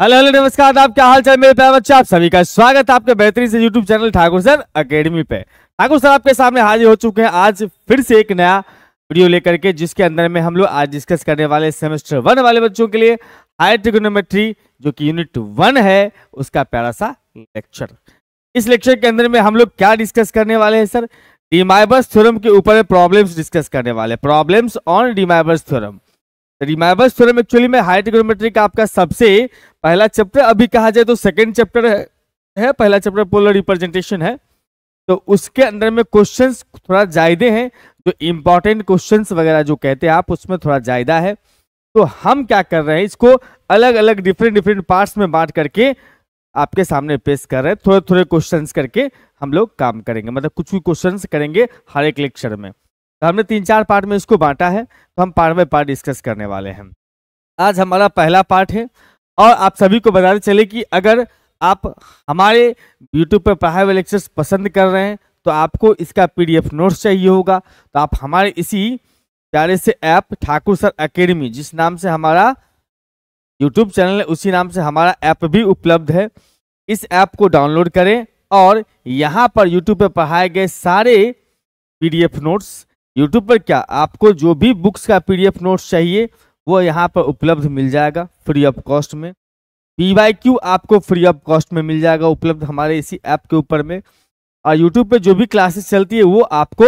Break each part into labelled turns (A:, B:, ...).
A: hello hello नमस्कार आप क्या हाल चाल मेरे प्यार बच्चा आप सभी का स्वागत है आपके बेहतरीन से YouTube channel Thakur sir academy पे ठाकुर सर आपके सामने हाजिर हो चुके हैं आज फिर से एक नया वीडियो लेकर के जिसके अंदर में हम लोग आज डिस्कस करने वाले सेमेस्टर वन वाले बच्चों के लिए हायर ट्रिग्नोमेट्री जो कि यूनिट वन है उसका प्यारा सा लेक्चर इस लेक्चर के अंदर में हम लोग क्या डिस्कस करने वाले हैं सर डिमाइबर्स थ्योरम के ऊपर प्रॉब्लम्स डिस्कस करने वाले problems on de Moivre's theorem de Moivre's theorem actually में हाई ट्रिग्नोमेट्री का आपका सबसे पहला चैप्टर अभी कहा जाए तो सेकंड चैप्टर है, है पहला चैप्टर पोलर रिप्रेजेंटेशन है तो उसके अंदर में क्वेश्चंस थोड़ा ज्यादा हैं जो इम्पोर्टेंट क्वेश्चंस वगैरह जो कहते हैं आप उसमें थोड़ा ज्यादा है तो हम क्या कर रहे हैं इसको अलग अलग डिफरेंट डिफरेंट पार्ट्स में बांट करके आपके सामने पेश कर रहे हैं थोड़े थोड़े क्वेश्चंस करके हम लोग काम करेंगे मतलब कुछ भी क्वेश्चंस करेंगे हर एक लेक्चर में तो हमने तीन चार पार्ट में इसको बांटा है तो हम पार्ट बाई पार्ट डिस्कस करने वाले हैं आज हमारा पहला पार्ट है और आप सभी को बताते चले कि अगर आप हमारे यूट्यूब पर पढ़ाए हुए लेक्चर्स पसंद कर रहे हैं तो आपको इसका पीडीएफ नोट्स चाहिए होगा तो आप हमारे इसी प्यारे से ऐप ठाकुर सर अकेडमी जिस नाम से हमारा यूट्यूब चैनल है उसी नाम से हमारा ऐप भी उपलब्ध है इस ऐप को डाउनलोड करें और यहाँ पर यूट्यूब पर पढ़ाए गए सारे पीडीएफ नोट्स यूट्यूब पर क्या आपको जो भी बुक्स का पी नोट्स चाहिए वो यहाँ पर उपलब्ध मिल जाएगा फ्री ऑफ कॉस्ट में पी वाई क्यू आपको फ्री ऑफ कॉस्ट में मिल जाएगा उपलब्ध हमारे इसी ऐप के ऊपर में और यूट्यूब पर जो भी क्लासेस चलती है वो आपको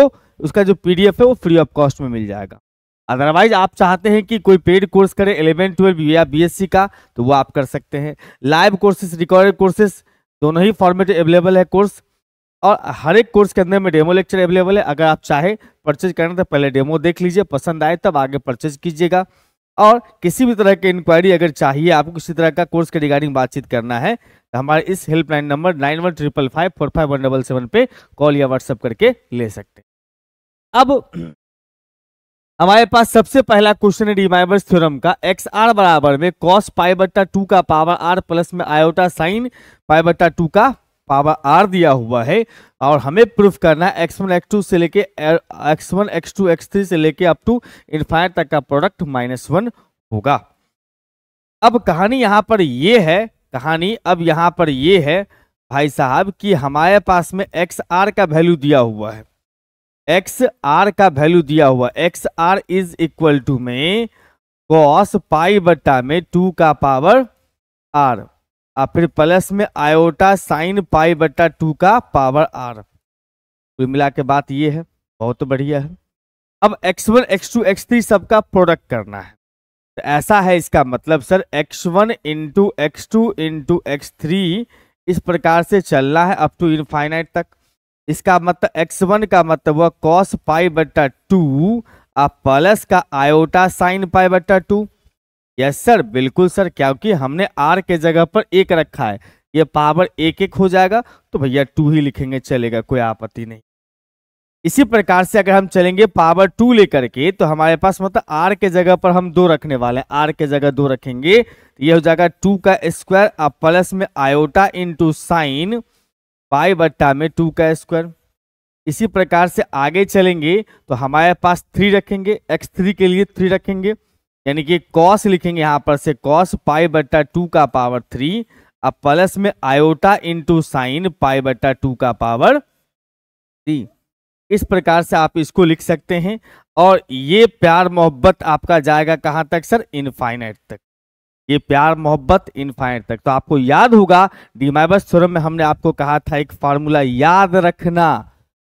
A: उसका जो पी है वो फ्री ऑफ कॉस्ट में मिल जाएगा अदरवाइज आप चाहते हैं कि कोई पेड कोर्स करें इलेवन ट्वेल्व या बी का तो वो आप कर सकते हैं लाइव कोर्सेस रिकॉर्डेड कोर्सेस दोनों ही फॉर्मेट अवेलेबल है कोर्स और हर एक कोर्स के अंदर में डेमो लेक्चर अवेलेबल है अगर आप चाहे परचेज करना तो पहले डेमो देख लीजिए पसंद आए तब आगे परचेज कीजिएगा और किसी भी तरह की इंक्वायरी अगर चाहिए आपको किसी तरह का कोर्स के रिगार्डिंग बातचीत करना है तो हमारे इस helpline number nine one triple five four five one double seven पे कॉल या व्हाट्सअप करके ले सकते हैं अब हमारे पास सबसे पहला क्वेश्चन है डीमाइबर्स थ्योरम का एक्स आर बराबर में कॉस पाई बट्टा टू का पावर आर प्लस में आयोटा साइन पाई बट्टा टू का पावर आर दिया हुआ है और हमें प्रूफ करना है एक्स वन एक्स टू से लेके x one x two x three से लेके अप टू इन्फाइट तक का प्रोडक्ट माइनस वन होगा अब कहानी यहाँ पर ये है कहानी अब यहाँ पर ये है भाई साहब कि हमारे पास में एक्स आर का वैल्यू दिया हुआ है एक्स आर का वैल्यू दिया हुआ x r is equal to में कॉस पाई बट्टा में टू का पावर आर और फिर प्लस में आयोटा साइन पाई बट्टा टू का पावर आर कुल मिला के बात ये है बहुत बढ़िया है अब x one x two x three सबका प्रोडक्ट करना है तो ऐसा है इसका मतलब sir x one into x two into x three इस प्रकार से चलना है अप टू इनफाइनाइट तक इसका मतलब एक्स वन का मतलब वह कॉस पाई बट्टा टू और प्लस का आयोटा साइन पाई बट्टा टू यस सर बिल्कुल सर क्योंकि हमने आर के जगह पर एक रखा है ये पावर एक एक हो जाएगा तो भैया टू ही लिखेंगे चलेगा कोई आपत्ति नहीं इसी प्रकार से अगर हम चलेंगे पावर टू लेकर के तो हमारे पास मतलब आर के जगह पर हम दो रखने वाले हैं आर के जगह दो रखेंगे तो ये हो जाएगा टू का स्क्वायर और प्लस में आयोटा इंटू साइन पाई बट्टा में टू का स्क्वायर इसी प्रकार से आगे चलेंगे तो हमारे पास थ्री रखेंगे एक्स थ्री के लिए थ्री रखेंगे यानी कि कॉस लिखेंगे यहाँ पर से कॉस पाई बट्टा टू का पावर थ्री अब प्लस में आयोटा इंटू साइन पाई बट्टा टू का पावर थ्री इस प्रकार से आप इसको लिख सकते हैं और ये प्यार मोहब्बत आपका जाएगा कहाँ तक सर इनफाइनाइट तक ये प्यार मोहब्बत इनफाइनाइट तक तो आपको याद होगा डिमाइबस थ्योरम में हमने आपको कहा था एक फार्मूला याद रखना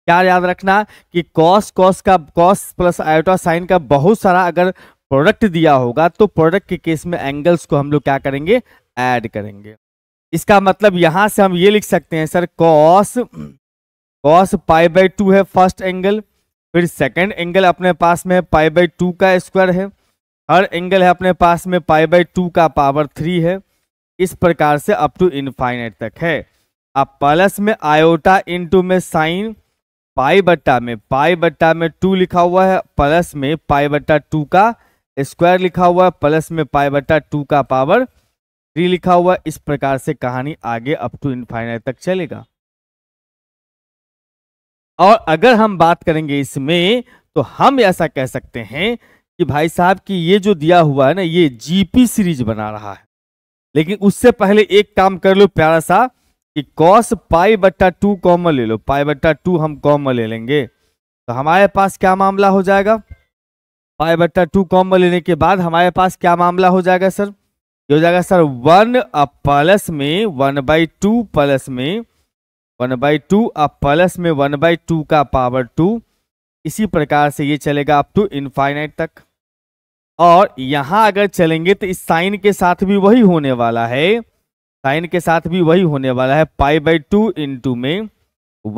A: क्या याद रखना कि कॉस कॉस का कॉस प्लस आयोटा साइन का बहुत सारा अगर प्रोडक्ट दिया होगा तो प्रोडक्ट के केस में एंगल्स को हम लोग क्या करेंगे ऐड करेंगे इसका मतलब यहां से हम ये लिख सकते हैं sir cos cos pi by two है फर्स्ट एंगल फिर सेकंड एंगल अपने पास में पाई बाई टू का स्क्वायर है हर एंगल है अपने पास में पाई बाई टू का पावर थ्री है इस प्रकार से अप टू इन्फाइनाइट तक है अब प्लस में आयोटा इनटू में साइन पाई बट्टा में पाई बट्टा में टू लिखा हुआ है प्लस में पाई बट्टा टू का स्क्वायर लिखा हुआ है प्लस में पाई बटा टू का पावर थ्री लिखा हुआ है इस प्रकार से कहानी आगे अप टू इनफाइनाइट तक चलेगा और अगर हम बात करेंगे इसमें तो हम ऐसा कह सकते हैं कि भाई साहब की ये जो दिया हुआ है ना ये जीपी सीरीज बना रहा है लेकिन उससे पहले एक काम कर लो प्यारा सा कि कॉस पाई बट्टा टू कॉमन ले लो पाई बट्टा टू हम कॉमन ले लेंगे तो हमारे पास क्या मामला हो जाएगा पाई बट्टा टू कॉम्बो लेने के बाद हमारे पास क्या मामला हो जाएगा सर ये हो जाएगा सर वन अ प्लस में वन बाई टू प्लस में one by two uh plus में वन बाई टू का पावर टू इसी प्रकार से ये चलेगा अप टू इनफाइनाइट तक और यहां अगर चलेंगे तो इस साइन के साथ भी वही होने वाला है साइन के साथ भी वही होने वाला है पाई बाई टू इंटू में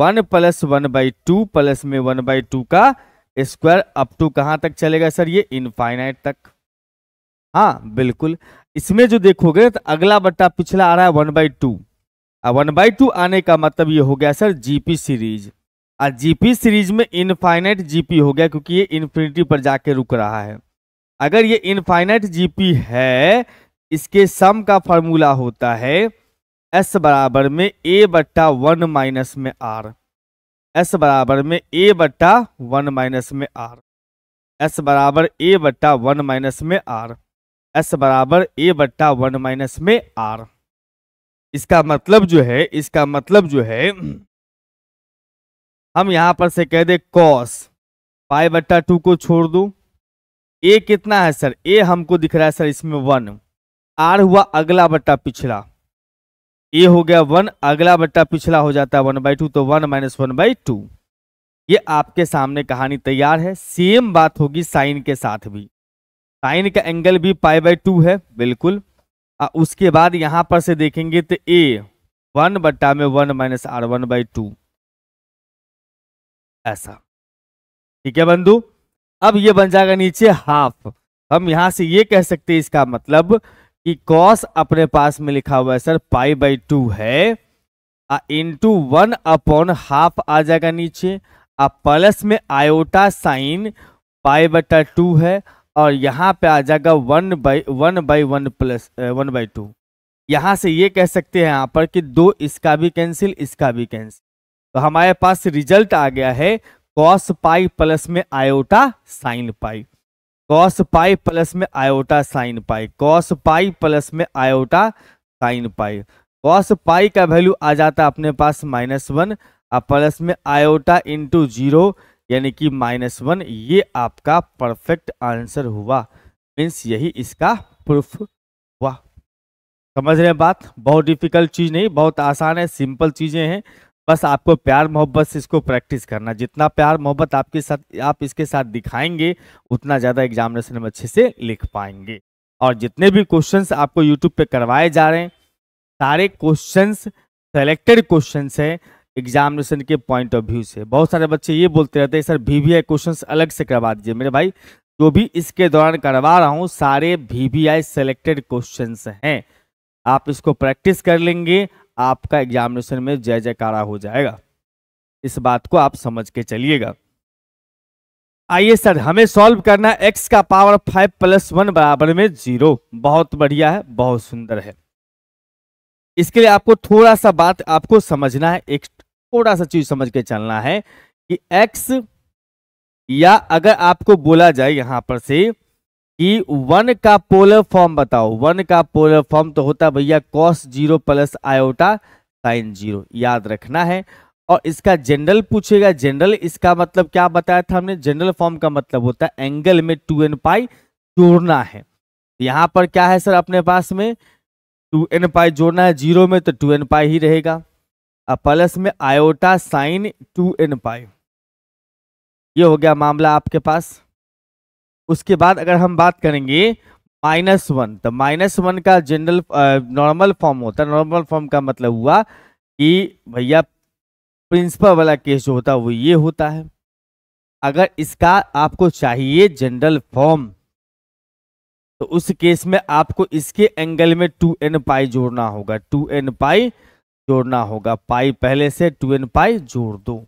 A: one plus one by two plus में वन बाई टू का स्क्वायर अप टू कहाँ तक चलेगा सर ये इनफाइनाइट तक हाँ बिल्कुल इसमें जो देखोगे तो अगला बट्टा पिछला आ रहा है one by two one by two आने का मतलब ये हो गया सर जीपी सीरीज और जीपी सीरीज में इनफाइनाइट जीपी हो गया क्योंकि ये इन्फिनिटी पर जाके रुक रहा है अगर ये इनफाइनाइट जीपी है इसके सम का फॉर्मूला होता है एस बराबर में ए बट्टा वन माइनस में आर एस बराबर में ए बट्टा वन माइनस में आर एस बराबर ए बट्टा वन माइनस में आर एस बराबर ए बट्टा वन माइनस में आर इसका मतलब जो है इसका मतलब जो है हम यहां पर से कह दे कॉस पाई बट्टा टू को छोड़ दो ए कितना है सर ए हमको दिख रहा है सर इसमें वन आर हुआ अगला बट्टा पिछला ये हो गया वन अगला बट्टा पिछला हो जाता है वन बाई टू तो one minus one by two ये आपके सामने कहानी तैयार है सेम बात होगी साइन के साथ भी साइन का एंगल भी पाई बाई टू है बिल्कुल आ, उसके बाद यहां पर से देखेंगे तो ए वन बट्टा में one minus R one by two ऐसा ठीक है बंधु अब ये बन जाएगा नीचे हाफ हम यहां से ये कह सकते हैं इसका मतलब कि कॉस अपने पास में लिखा हुआ है सर पाई बाई टू है इंटू वन अपॉन हाफ आ जाएगा नीचे आ प्लस में आयोटा साइन पाई बटा टू है और यहाँ पे आ जाएगा one by one by one plus one by two यहाँ से ये कह सकते हैं यहाँ पर कि दो इसका भी कैंसिल इसका भी कैंसिल तो हमारे पास रिजल्ट आ गया है कॉस पाई प्लस में iota sine pi cos pi plus में iota sine pi cos pi plus में iota sine pi cos pi का वैल्यू आ जाता है अपने पास माइनस वन और प्लस में आयोटा इंटू जीरो यानी कि माइनस वन ये आपका परफेक्ट आंसर हुआ मीन्स यही इसका प्रूफ हुआ समझ रहे हैं बात बहुत डिफिकल्ट चीज़ नहीं बहुत आसान है सिंपल चीज़ें हैं बस आपको प्यार मोहब्बत से इसको प्रैक्टिस करना जितना प्यार मोहब्बत आपके साथ आप इसके साथ दिखाएंगे उतना ज़्यादा एग्जामिनेशन में अच्छे से लिख पाएंगे और जितने भी क्वेश्चंस आपको यूट्यूब पे करवाए जा रहे हैं सारे क्वेश्चंस सेलेक्टेड क्वेश्चंस हैं एग्जामिनेशन के पॉइंट ऑफ व्यू से बहुत सारे बच्चे ये बोलते रहते हैं sir V V I question अलग से करवा दीजिए मेरे भाई जो भी इसके दौरान करवा रहा हूँ सारे V V I selected question हैं आप इसको प्रैक्टिस कर लेंगे आपका एग्जामिनेशन में जय जयकारा हो जाएगा इस बात को आप समझ के चलिएगा आइए सर हमें सॉल्व करना एक्स का पावर फाइव प्लस वन बराबर में जीरो बहुत बढ़िया है बहुत सुंदर है इसके लिए आपको थोड़ा सा बात आपको समझना है एक थोड़ा सा चीज समझ के चलना है कि एक्स या अगर आपको बोला जाए यहां पर से कि वन का पोलर फॉर्म बताओ वन का पोलर फॉर्म तो होता भैया cos zero plus iota sine zero याद रखना है और इसका जनरल पूछेगा जनरल इसका मतलब क्या बताया था हमने जनरल फॉर्म का मतलब होता है एंगल में टू एन पाई जोड़ना है यहां पर क्या है सर अपने पास में टू एन पाई जोड़ना है जीरो में तो टू एन पाई ही रहेगा और प्लस में iota sine two N pi ये हो गया मामला आपके पास उसके बाद अगर हम बात करेंगे माइनस वन तो माइनस वन का जनरल नॉर्मल फॉर्म होता है नॉर्मल फॉर्म का मतलब हुआ कि भैया प्रिंसिपल वाला केस जो होता है वो ये होता है अगर इसका आपको चाहिए जनरल फॉर्म तो उस केस में आपको इसके एंगल में टू एन पाई जोड़ना होगा टू एन पाई जोड़ना होगा पाई पहले से टू एन पाई जोड़ दो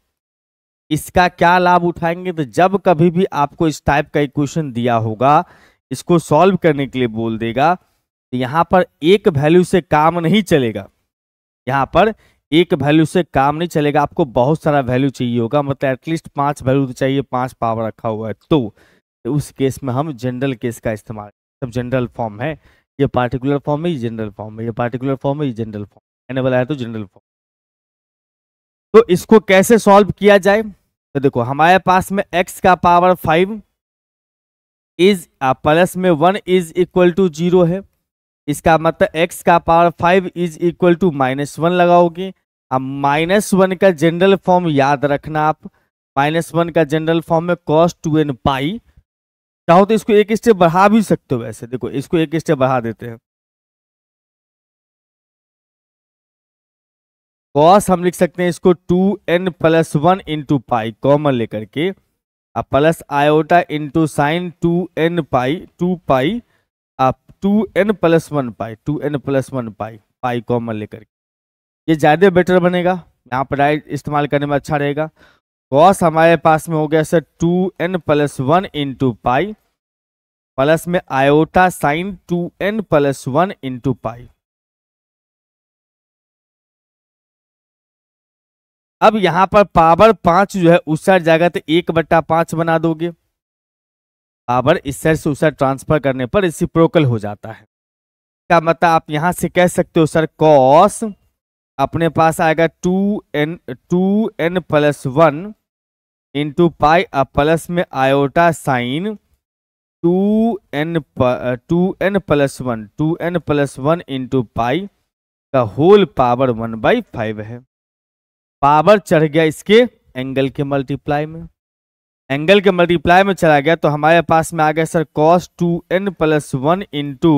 A: इसका क्या लाभ उठाएंगे तो जब कभी भी आपको इस टाइप का इक्वेशन दिया होगा इसको सॉल्व करने के लिए बोल देगा तो यहाँ पर एक वैल्यू से काम नहीं चलेगा यहाँ पर एक वैल्यू से काम नहीं चलेगा आपको बहुत सारा वैल्यू चाहिए होगा मतलब एटलीस्ट पांच वैल्यू तो चाहिए पांच पावर रखा हुआ है तो, तो उस केस में हम जनरल केस का इस्तेमाल सब जनरल फॉर्म है ये पार्टिकुलर फॉर्म है ये जनरल फॉर्म है ये पार्टिकुलर फॉर्म है ये जनरल फॉर्म एनेबल है तो जनरल फॉर्म तो इसको कैसे सॉल्व किया जाए तो देखो हमारे पास में x का पावर फाइव इज प्लस में one is equal to zero है इसका मतलब x का power five is equal to minus one लगाओगे अब माइनस वन का जनरल फॉर्म याद रखना आप माइनस वन का जनरल फॉर्म में कॉस टू एन पाई चाहो तो इसको एक स्टेप बढ़ा भी सकते हो वैसे देखो इसको एक स्टेप बढ़ा देते हैं कॉस हम लिख सकते हैं इसको two N plus one into pi common लेकर के अब plus iota into sine two N pi two pi अब two N plus one pi two N plus one pi pi common लेकर के ये ज़्यादा बेटर बनेगा यहाँ पर राइट इस्तेमाल करने में अच्छा रहेगा कॉस हमारे पास में हो गया sir two N plus one into pi plus में iota sine two N plus one into pi अब यहां पर पावर पांच जो है साइड जाएगा तो एक बट्टा पांच बना दोगे पावर इस सर से साइड ट्रांसफर करने पर इसी प्रोकल हो जाता है क्या मतलब आप यहां से कह सकते हो सर कॉस अपने पास आएगा two N two N plus one into pi plus में iota sine two N two N plus one two N plus one into pi का whole power one by five है पावर चढ़ गया इसके angle के मल्टीप्लाई में angle के multiply में चला गया तो हमारे पास में आ गया sir cos two N plus one into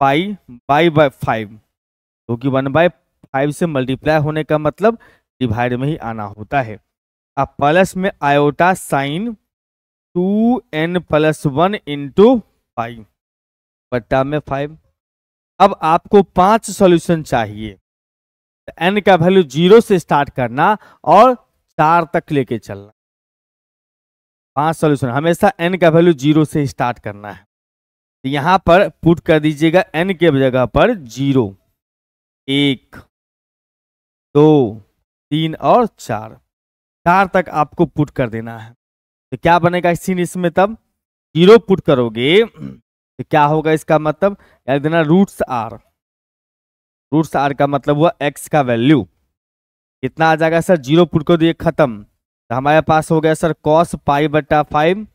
A: pi by by five क्योंकि वन बाई फाइव से मल्टीप्लाई होने का मतलब डिवाइड में ही आना होता है अब प्लस में iota sine two N plus one into pi बट्टा में फाइव अब आपको पांच सॉल्यूशन चाहिए एन का वैल्यू जीरो से स्टार्ट करना और चार तक लेके चलना पांच सॉल्यूशन हमेशा एन का वैल्यू जीरो से स्टार्ट करना है तो यहां पर पुट कर दीजिएगा एन के जगह पर जीरो एक दो तीन और चार चार तक आपको पुट कर देना है तो क्या बनेगा सीन इसमें तब जीरो पुट करोगे तो क्या होगा इसका मतलब देना रूट्स आर रूट आर का मतलब हुआ एक्स का वैल्यू कितना आ जाएगा सर जीरो पुट को दिए खत्म तो हमारे पास हो गया सर कॉस पाई बट्टा फाइव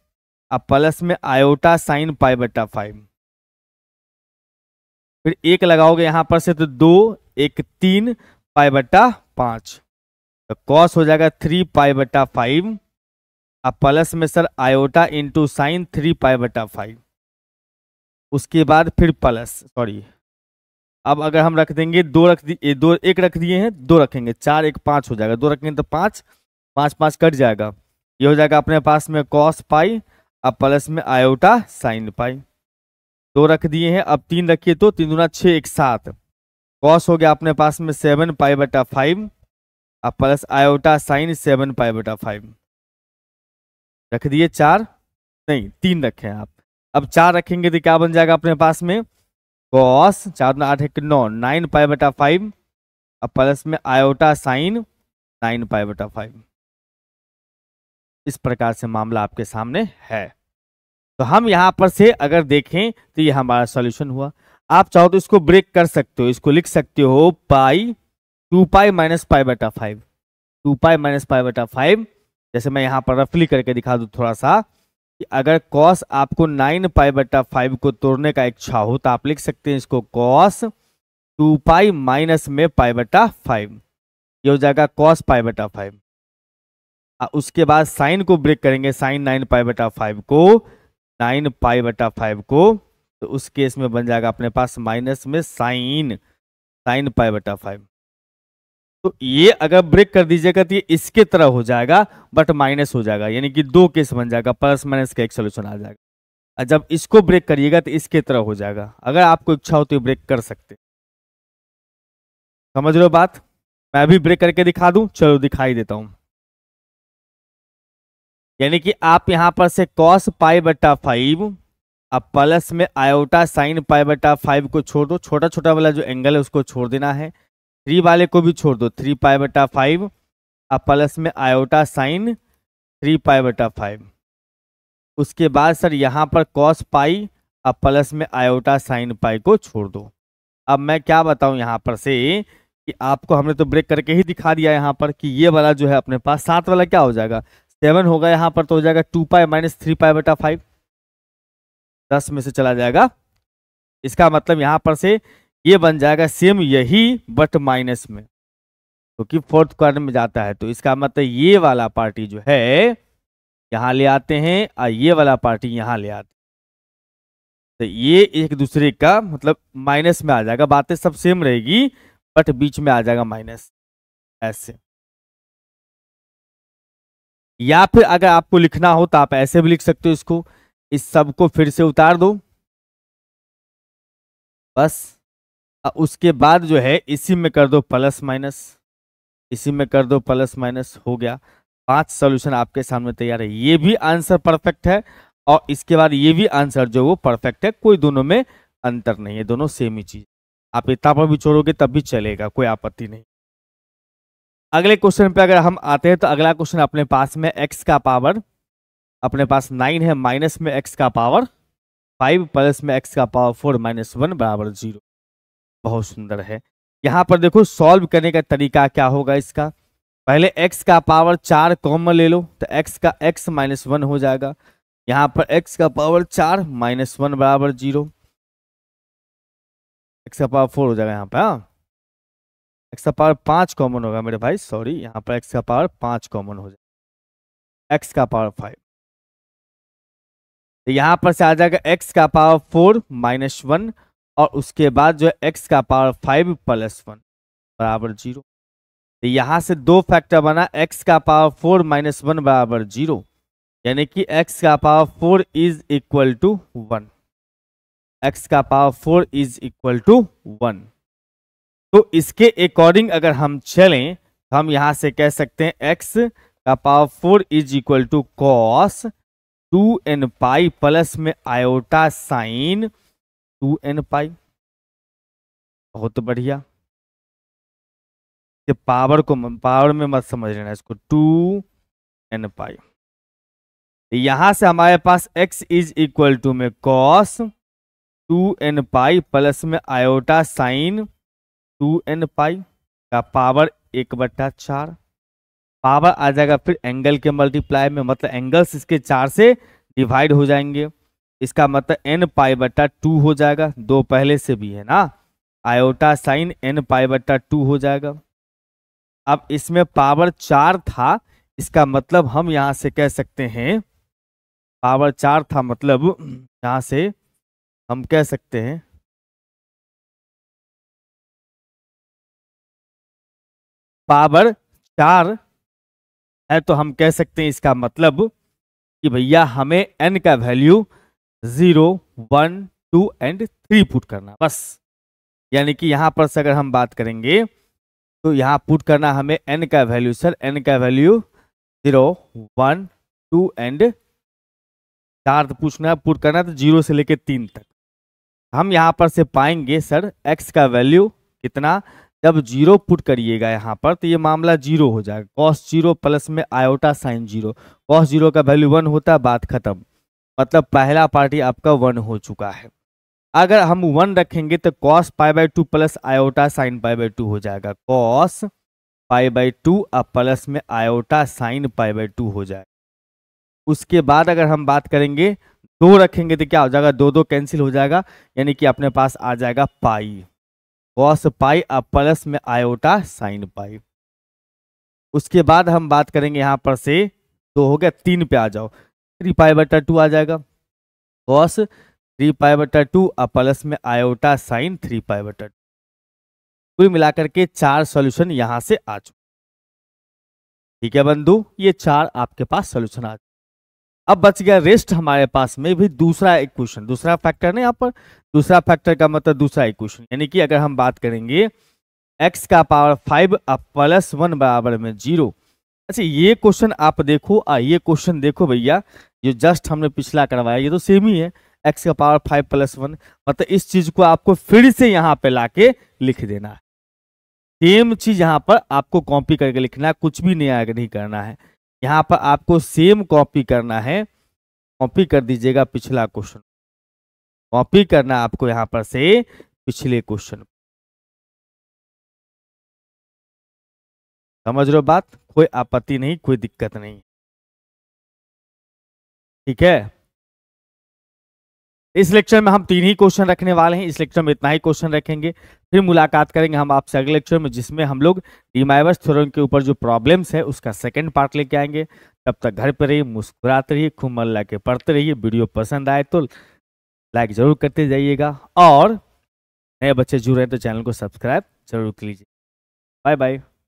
A: और प्लस में आयोटा साइन पाई बट्टा फाइव फिर एक लगाओगे यहां पर से तो दो एक तीन पाई बट्टा पांच तो कॉस हो जाएगा थ्री पाई बट्टा फाइव और प्लस में sir iota into sine three pi बट्टा फाइव उसके बाद फिर प्लस सॉरी अब अगर हम रख देंगे दो रख दिए दो एक रख दिए हैं दो रखेंगे चार एक पाँच हो जाएगा दो रखेंगे तो पाँच पाँच पाँच कट जाएगा ये हो जाएगा अपने पास में कॉस पाई अब प्लस में आयोटा साइन पाई दो रख दिए हैं अब तीन रखिए तो तीन दुना छः एक सात कॉस हो गया अपने पास में सेवन पाई बटा फाइव अब plus iota sine seven pi बटा फाइव रख दिए चार नहीं तीन रखे हैं आप अब चार रखेंगे तो क्या बन जाएगा अपने पास में कॉस चार आठ एक नौ नाइन पाई बटा फाइव और प्लस में आयोटा साइन नाइन पाई बटा फाइव इस प्रकार से मामला आपके सामने है तो हम यहां पर से अगर देखें तो यह हमारा सॉल्यूशन हुआ आप चाहो तो इसको ब्रेक कर सकते हो इसको लिख सकते हो पाई टू पाई माइनस पाई बटा five two pi minus pi बटा फाइव जैसे मैं यहां पर रफली करके दिखा दू थोड़ा सा कि अगर कॉस आपको नाइन पाई बटा फाइव को तोड़ने का इच्छा हो तो आप लिख सकते हैं इसको कॉस टू पाई माइनस में पाई बटा फाइव ये हो जाएगा कॉस पाई बटा फाइव उसके बाद साइन को ब्रेक करेंगे साइन नाइन पाई बटा फाइव को नाइन पाई बटा फाइव को तो उस केस में बन जाएगा अपने पास माइनस में साइन साइन पाई बटा फाइव तो ये अगर ब्रेक कर दीजिएगा तो ये इसके तरह हो जाएगा बट माइनस हो जाएगा यानी कि दो केस बन जाएगा प्लस माइनस का एक सोल्यूशन आ जाएगा और जब इसको ब्रेक करिएगा तो इसके तरह हो जाएगा अगर आपको इच्छा हो तो ये ब्रेक कर सकते समझ रहे हो बात मैं अभी ब्रेक करके दिखा दूं चलो दिखाई देता हूं यानी कि आप यहां पर से कॉस पाई बटा फाइव अब प्लस में आयोटा साइन पाई बटा फाइव को छोड़ दो छोटा छोटा वाला जो एंगल है उसको छोड़ देना है थ्री वाले को भी छोड़ दो थ्री पाई बटा फाइव और प्लस में आयोटा साइन थ्री पाई बटा फाइव उसके बाद सर यहाँ पर कॉस पाई और प्लस में आयोटा साइन पाई को छोड़ दो अब मैं क्या बताऊँ यहाँ पर से कि आपको हमने तो ब्रेक करके ही दिखा दिया यहाँ पर कि ये वाला जो है अपने पास सात वाला क्या हो जाएगा सेवन होगा यहाँ पर तो हो जाएगा two pi minus three pi बटा फाइव दस में से चला जाएगा इसका मतलब यहाँ पर से ये बन जाएगा सेम यही बट माइनस में क्योंकि तो फोर्थ क्वार्टर में जाता है तो इसका मतलब ये वाला पार्टी जो है यहाँ ले आते हैं और ये वाला पार्टी यहाँ ले आते तो ये एक दूसरे का मतलब माइनस में आ जाएगा बातें सब सेम रहेगी बट बीच में आ जाएगा माइनस ऐसे या फिर अगर आपको लिखना हो तो आप ऐसे भी लिख सकते हो इसको इस सब को फिर से उतार दो बस उसके बाद जो है इसी में कर दो प्लस माइनस इसी में कर दो प्लस माइनस हो गया पांच सॉल्यूशन आपके सामने तैयार है ये भी आंसर परफेक्ट है और इसके बाद ये भी आंसर जो वो परफेक्ट है कोई दोनों में अंतर नहीं है दोनों सेम ही चीज आप इतना पर भी छोड़ोगे तब भी चलेगा कोई आपत्ति नहीं अगले क्वेश्चन पे अगर हम आते हैं तो अगला क्वेश्चन अपने पास में एक्स का पावर अपने पास नाइन है माइनस में एक्स का पावर फाइव प्लस में एक्स का पावर फोर माइनस वन बराबर जीरो बहुत सुंदर है यहाँ पर देखो सॉल्व करने का तरीका क्या होगा इसका पहले x का पावर चार कॉमन ले लो तो x का x माइनस वन हो जाएगा यहाँ पर x का पावर चार माइनस वन बराबर जीरो एक्स का पावर फोर हो जाएगा यहाँ पर हाँ एक्स का पावर पाँच कॉमन होगा मेरे भाई सॉरी यहाँ पर एक्स का पावर पाँच कॉमन हो जाएगा एक्स का पावर फाइव तो यहाँ पर से आ जाएगा एक्स का पावर फोर माइनस वन और उसके बाद जो है एक्स का पावर फाइव प्लस वन बराबर जीरो तो यहाँ से दो फैक्टर बना एक्स का पावर फोर माइनस वन बराबर जीरो यानी कि एक्स का power four is equal to one X का power four is equal to one तो इसके अकॉर्डिंग अगर हम चलें तो हम यहाँ से कह सकते हैं एक्स का power four is equal to cos two N pi plus में iota sine two N pi बहुत बढ़िया ये पावर को पावर में मत समझ लेना इसको टू एन पाई यहां से हमारे पास x इज इक्वल टू में cos two N pi plus में iota sine two N pi का पावर एक बट्टा चार पावर आ जाएगा फिर एंगल के मल्टीप्लाई में मतलब एंगल्स इसके चार से डिवाइड हो जाएंगे इसका मतलब एन पाई बट्टा टू हो जाएगा दो पहले से भी है ना आयोटा साइन एन पाई बट्टा टू हो जाएगा अब इसमें पावर चार था इसका मतलब हम यहाँ से कह सकते हैं पावर चार था मतलब यहाँ से हम कह सकते हैं पावर चार है तो हम कह सकते हैं इसका मतलब कि भैया हमें एन का value zero one two and three put करना बस यानी कि यहाँ पर से अगर हम बात करेंगे तो यहाँ पुट करना हमें एन का वैल्यू सर एन का value zero one two and चार तो पूछना है पुट करना है तो जीरो से लेकर तीन तक हम यहाँ पर से पाएंगे सर एक्स का वैल्यू कितना जब जीरो पुट करिएगा यहाँ पर तो ये मामला जीरो हो जाएगा कॉस जीरो प्लस में iota sine zero cos zero का वैल्यू वन होता है बात खत्म मतलब पहला पार्टी आपका वन हो चुका है अगर हम वन रखेंगे तो cos pi by two plus iota sine pi by two हो जाएगा कॉस पाई बाई टू और प्लस में iota sine pi by two हो जाएगा उसके बाद अगर हम बात करेंगे दो रखेंगे तो क्या हो जाएगा दो दो कैंसिल हो जाएगा यानी कि अपने पास आ जाएगा पाई कॉस पाई और प्लस में आयोटा साइन पाई उसके बाद हम बात करेंगे यहाँ पर से दो हो गया तीन पे आ जाओ थ्री पाई बटा टू आ जाएगा कॉस थ्री पाई बटा टू और प्लस में आयोटा साइन थ्री पाई बटा टू कुल मिलाकर के चार सॉल्यूशन यहां से आ चुके ठीक है बंधु ये चार आपके पास सॉल्यूशन आ अब बच गया रेस्ट हमारे पास में भी दूसरा इक्वेशन दूसरा फैक्टर नहीं यहाँ पर दूसरा फैक्टर का मतलब दूसरा इक्वेशन यानी कि अगर हम बात करेंगे एक्स का पावर फाइव और प्लस वन बराबर में जीरो अच्छा ये क्वेश्चन आप देखो आ ये क्वेश्चन देखो भैया ये जस्ट हमने पिछला करवाया ये तो सेम ही है एक्स का पावर फाइव प्लस वन मतलब इस चीज को आपको फिर से यहाँ पे लाके लिख देना है सेम चीज यहाँ पर आपको कॉपी करके लिखना है कुछ भी नया नहीं करना है यहाँ पर आपको सेम कॉपी करना है कॉपी कर दीजिएगा पिछला क्वेश्चन कॉपी करना आपको यहाँ पर से पिछले क्वेश्चन समझ रहे हो बात कोई आपत्ति नहीं कोई दिक्कत नहीं ठीक है इस लेक्चर में हम तीन ही क्वेश्चन रखने वाले हैं इस लेक्चर में इतना ही क्वेश्चन रखेंगे फिर मुलाकात करेंगे हम आपसे अगले लेक्चर में जिसमें हम लोग डीमाइवर्स थ्योरम के ऊपर जो प्रॉब्लम्स है उसका सेकंड पार्ट लेके आएंगे तब तक घर पर रहिए मुस्कुराते रहिए खूब मन ला पढ़ते रहिए वीडियो पसंद आए तो लाइक जरूर करते जाइएगा और नए बच्चे जुड़ रहे हैं तो चैनल को सब्सक्राइब जरूर कर लीजिए बाय बाय